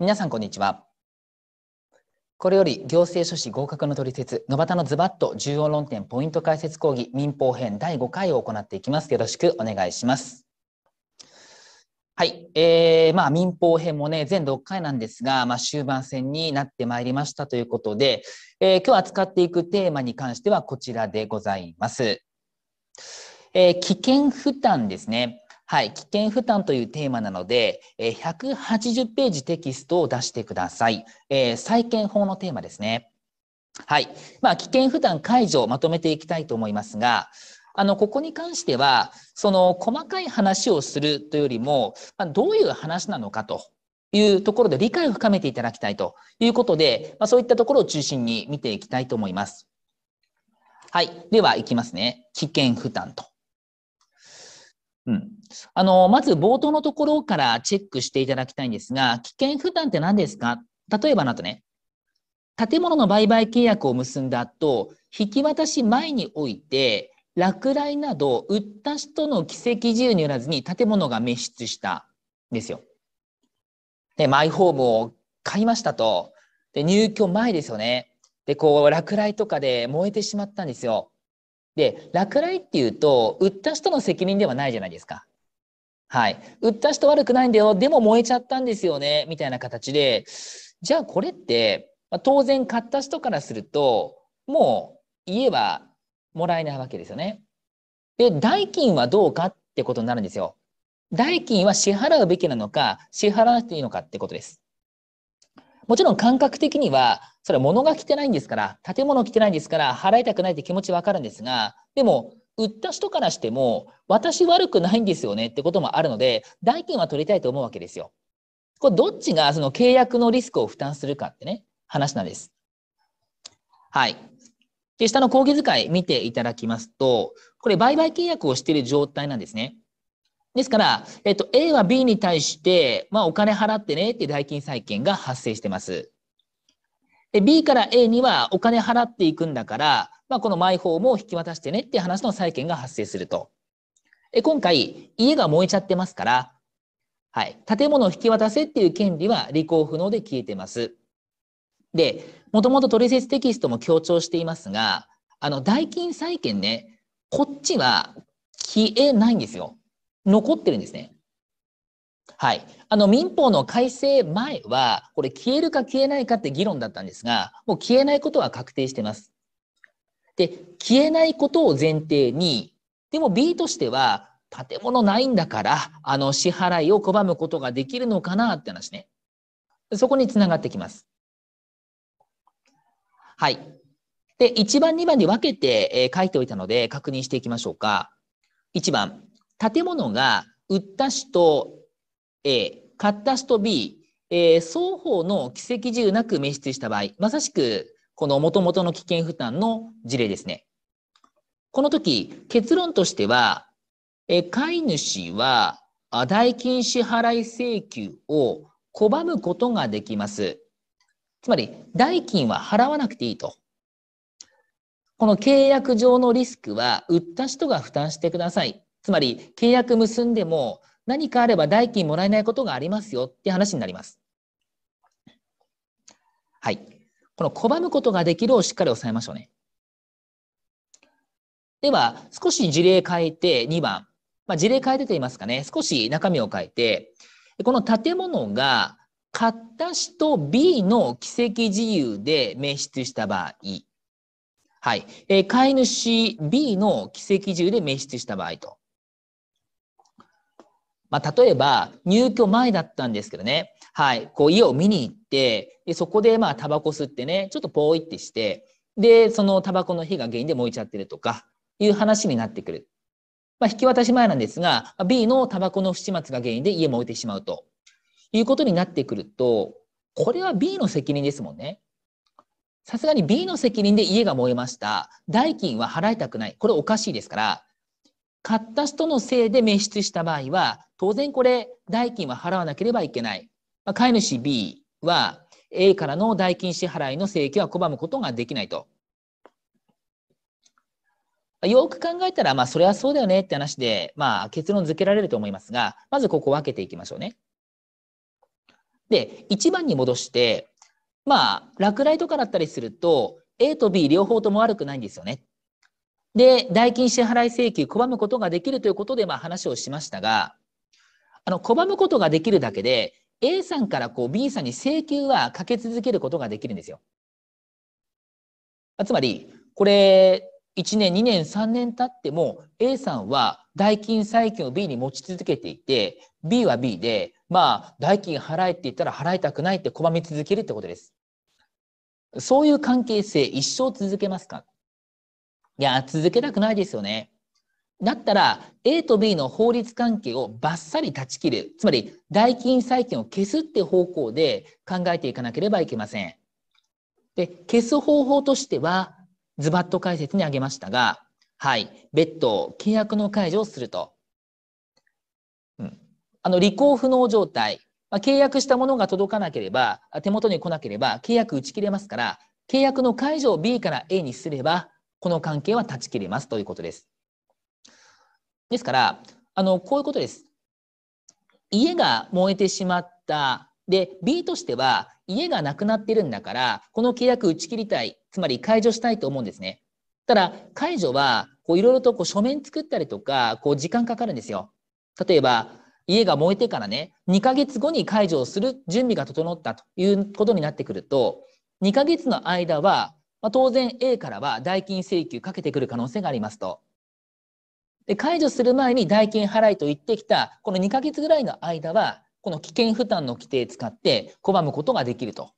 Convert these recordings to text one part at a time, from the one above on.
皆さんこんにちはこれより行政書士合格の取説野端のズバッと重要論点ポイント解説講義民法編第5回を行っていきますよろしくお願いしますはい、えー、まあ民法編もね全6回なんですが、まあ、終盤戦になってまいりましたということで、えー、今日扱っていくテーマに関してはこちらでございます、えー、危険負担ですねはい、危険負担というテーマなので、180ページテキストを出してください。えー、債権法のテーマですね。はい。まあ、危険負担解除をまとめていきたいと思いますが、あの、ここに関しては、その細かい話をするというよりも、まあ、どういう話なのかというところで理解を深めていただきたいということで、まあ、そういったところを中心に見ていきたいと思います。はい。では、いきますね。危険負担と。うん、あのまず冒頭のところからチェックしていただきたいんですが、危険負担って何ですか例えばなんとね、建物の売買契約を結んだ後、引き渡し前において、落雷など売った人の奇跡自由によらずに建物が滅失したんですよ。で、マイホームを買いましたと。で、入居前ですよね。で、こう、落雷とかで燃えてしまったんですよ。で、落雷っていうと、売った人の責任ではないじゃないですか。はい。売った人悪くないんだよ。でも燃えちゃったんですよね。みたいな形で、じゃあこれって、まあ、当然買った人からすると、もう家はもらえないわけですよね。で、代金はどうかってことになるんですよ。代金は支払うべきなのか、支払わなくていいのかってことです。もちろん感覚的には、それは物が来てないんですから、建物来てないんですから、払いたくないって気持ちわかるんですが、でも、売った人からしても、私悪くないんですよねってこともあるので、代金は取りたいと思うわけですよ。これどっちがその契約のリスクを負担するかってね、話なんです。はい。で、下の講義使い見ていただきますと、これ売買契約をしている状態なんですね。ですから、えっと、A は B に対して、まあ、お金払ってねって代金債権が発生してます。で、B から A にはお金払っていくんだから、まあ、このマイホームを引き渡してねって話の債権が発生すると。え今回、家が燃えちゃってますから、はい、建物を引き渡せっていう権利は履行不能で消えてます。で、もともと取説テキストも強調していますが、あの、代金債権ね、こっちは消えないんですよ。残ってるんですね。はい。あの、民法の改正前は、これ消えるか消えないかって議論だったんですが、もう消えないことは確定してます。で、消えないことを前提に、でも B としては、建物ないんだから、あの、支払いを拒むことができるのかなって話ね。そこにつながってきます。はい。で、1番、2番に分けて、え書いておいたので確認していきましょうか。1番、建物が売った人 A、買った人 B、えー、双方の奇跡自由なく滅失した場合、まさしくこの元々の危険負担の事例ですね。この時、結論としては、え飼い主は代金支払い請求を拒むことができます。つまり、代金は払わなくていいと。この契約上のリスクは、売った人が負担してください。つまり契約結んでも何かあれば代金もらえないことがありますよって話になります。はい。この拒むことができるをしっかり押さえましょうね。では、少し事例変えて2番。まあ、事例変えてと言いますかね。少し中身を変えて、この建物が買った人 B の奇跡自由で名出した場合、はい。えー、買い主 B の奇跡自由で名出した場合と。まあ、例えば、入居前だったんですけどね、はい、こう家を見に行って、でそこでまあタバコ吸ってね、ちょっとポーイってして、で、そのタバコの火が原因で燃えちゃってるとか、いう話になってくる。まあ、引き渡し前なんですが、B のタバコの不始末が原因で家燃えてしまうということになってくると、これは B の責任ですもんね。さすがに B の責任で家が燃えました。代金は払いたくない。これおかしいですから、買った人のせいで滅失した場合は、当然これ、代金は払わなければいけない。まあ、飼い主 B は A からの代金支払いの請求は拒むことができないと。よく考えたら、まあ、それはそうだよねって話で、まあ、結論付けられると思いますが、まずここ分けていきましょうね。で、1番に戻して、まあ、落雷とかだったりすると、A と B 両方とも悪くないんですよね。で、代金支払い請求拒むことができるということで、まあ、話をしましたが、あの、拒むことができるだけで、A さんからこう B さんに請求はかけ続けることができるんですよ。つまり、これ、1年、2年、3年経っても、A さんは代金債権を B に持ち続けていて、B は B で、まあ、代金払えって言ったら払いたくないって拒み続けるってことです。そういう関係性、一生続けますかいや、続けたくないですよね。だったら、A と B の法律関係をバッサリ断ち切る。つまり、代金債権を消すって方向で考えていかなければいけません。で、消す方法としては、ズバッと解説に挙げましたが、はい、別途契約の解除をすると。うん、あの、履行不能状態。まあ、契約したものが届かなければ、手元に来なければ、契約打ち切れますから、契約の解除を B から A にすれば、この関係は断ち切れますということです。ですから、あの、こういうことです。家が燃えてしまった。で、B としては、家がなくなってるんだから、この契約打ち切りたい。つまり解除したいと思うんですね。ただ、解除は、こう、いろいろとこう書面作ったりとか、こう、時間かかるんですよ。例えば、家が燃えてからね、2ヶ月後に解除をする準備が整ったということになってくると、2ヶ月の間は、まあ、当然 A からは代金請求かけてくる可能性がありますと。で解除する前に代金払いと言ってきたこの2ヶ月ぐらいの間はこの危険負担の規定使って拒むことができると。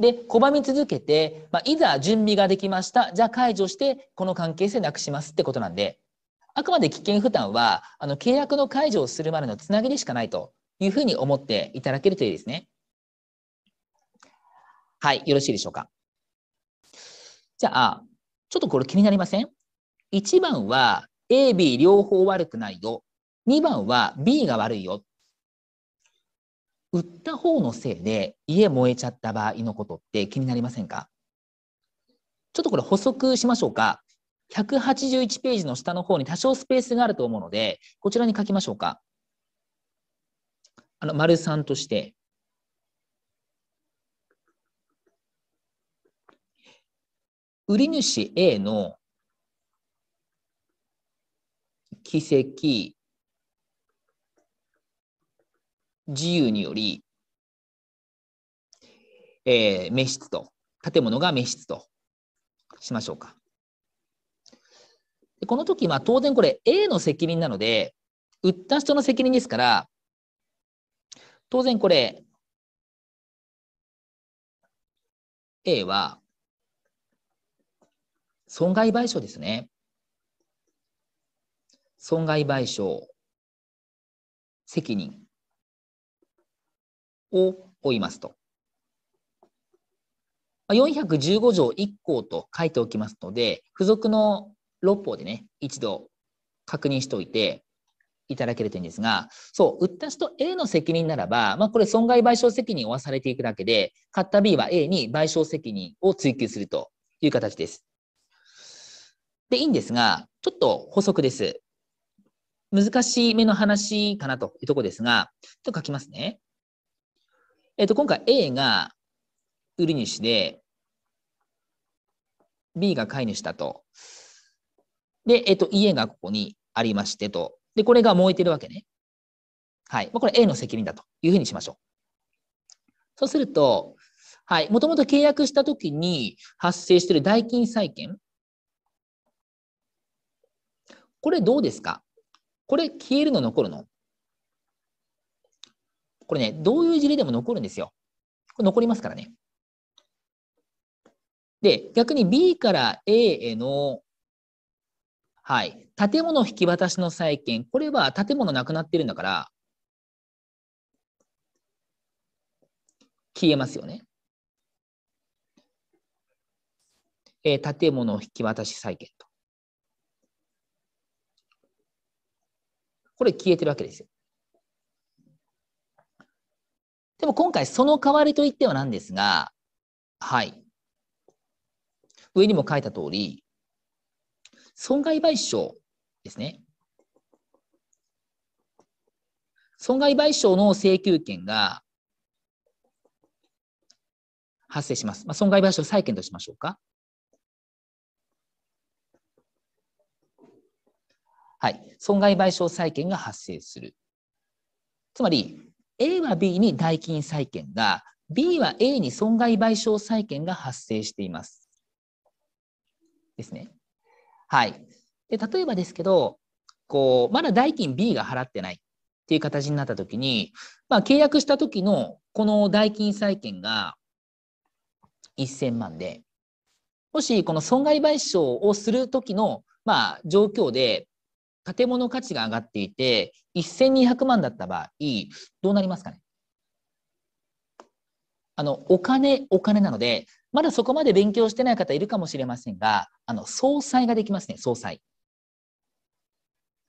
で拒み続けて、まあ、いざ準備ができましたじゃあ解除してこの関係性なくしますってことなんであくまで危険負担はあの契約の解除をするまでのつなぎでしかないというふうに思っていただけるといいですね。はいよろしいでしょうか。じゃあ、ちょっとこれ気になりません ?1 番は A、B 両方悪くないよ。2番は B が悪いよ。売った方のせいで家燃えちゃった場合のことって気になりませんかちょっとこれ補足しましょうか。181ページの下の方に多少スペースがあると思うので、こちらに書きましょうか。あの、丸3として、売主 A の奇跡自由により、えー、滅失と、建物が滅失としましょうか。この時、まあ、当然これ A の責任なので、売った人の責任ですから、当然これ、A は損害賠償ですね。損害賠償責任を負いますと。415条1項と書いておきますので、付属の6法でね、一度確認しておいていただけるといいんですが、そう、売った人 A の責任ならば、まあ、これ損害賠償責任を負わされていくだけで、買った B は A に賠償責任を追及するという形です。でいいんですが、ちょっと補足です。難しい目の話かなというとこですが、ちょっと書きますね。えっ、ー、と、今回 A が売り主で、B が買い主だと。で、えっ、ー、と、家がここにありましてと。で、これが燃えてるわけね。はい。まあ、これ A の責任だというふうにしましょう。そうすると、はい。もともと契約したときに発生している代金債権。これどうですかこれ消えるの残るのこれね、どういう事例でも残るんですよ。これ残りますからね。で、逆に B から A への、はい、建物引き渡しの債権、これは建物なくなってるんだから、消えますよね。えー、建物引き渡し債権これ消えてるわけですよ。でも今回その代わりといってはなんですが、はい。上にも書いた通り、損害賠償ですね。損害賠償の請求権が発生します。まあ、損害賠償債権としましょうか。はい、損害賠償債権が発生する。つまり、A は B に代金債権が、B は A に損害賠償債権が発生しています。ですね。はい。で例えばですけど、こう、まだ代金 B が払ってないっていう形になった時に、まあ、契約した時のこの代金債権が1000万で、もしこの損害賠償をする時のまあ、状況で建物価値が上がっていて、1200万だった場合、どうなりますかねあの、お金、お金なので、まだそこまで勉強してない方いるかもしれませんが、あの、総裁ができますね、総裁。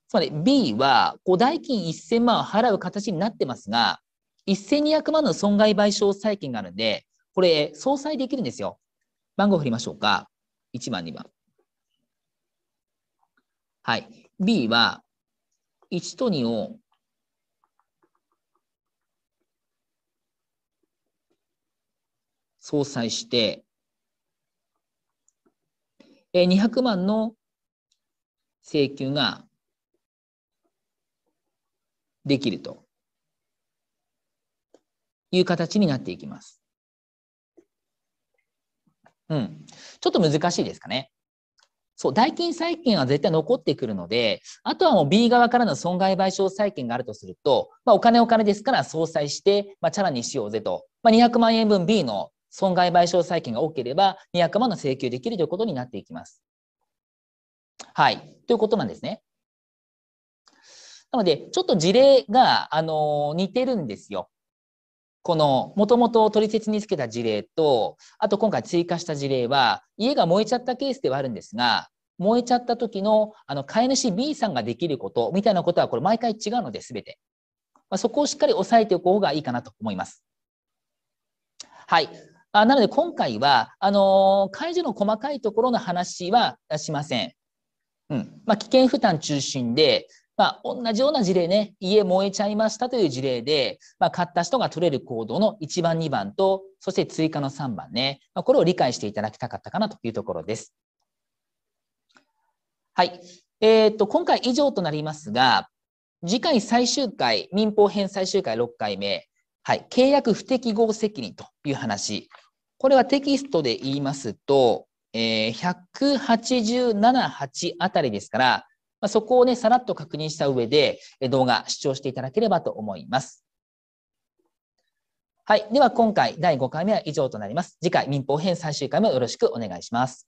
つまり B は、こう、代金1000万を払う形になってますが、1200万の損害賠償債権があるんで、これ、総裁できるんですよ。番号振りましょうか。1番、2番。はい。B は、1と2を相殺して、200万の請求ができるという形になっていきます。うん。ちょっと難しいですかね。そう、代金債権は絶対残ってくるので、あとはもう B 側からの損害賠償債権があるとすると、まあ、お金お金ですから相殺して、まあ、チャラにしようぜと。まあ、200万円分 B の損害賠償債権が多ければ、200万の請求できるということになっていきます。はい。ということなんですね。なので、ちょっと事例が、あのー、似てるんですよ。この、もともと取説につけた事例と、あと今回追加した事例は、家が燃えちゃったケースではあるんですが、燃えちゃった時の、あの、飼い主 B さんができること、みたいなことは、これ毎回違うので、すべて。まあ、そこをしっかり押さえておく方がいいかなと思います。はい。あなので、今回は、あのー、解除の細かいところの話は出しません。うん。まあ、危険負担中心で、まあ、同じような事例ね、家燃えちゃいましたという事例で、まあ、買った人が取れる行動の1番、2番と、そして追加の3番ね、まあ、これを理解していただきたかったかなというところです。はい。えっ、と、今回以上となりますが、次回最終回、民法編最終回6回目、はい、契約不適合責任という話。これはテキストで言いますと、えー、187.8あたりですから、まあ、そこをね、さらっと確認した上で、動画視聴していただければと思います。はい。では今回第5回目は以上となります。次回民法編最終回もよろしくお願いします。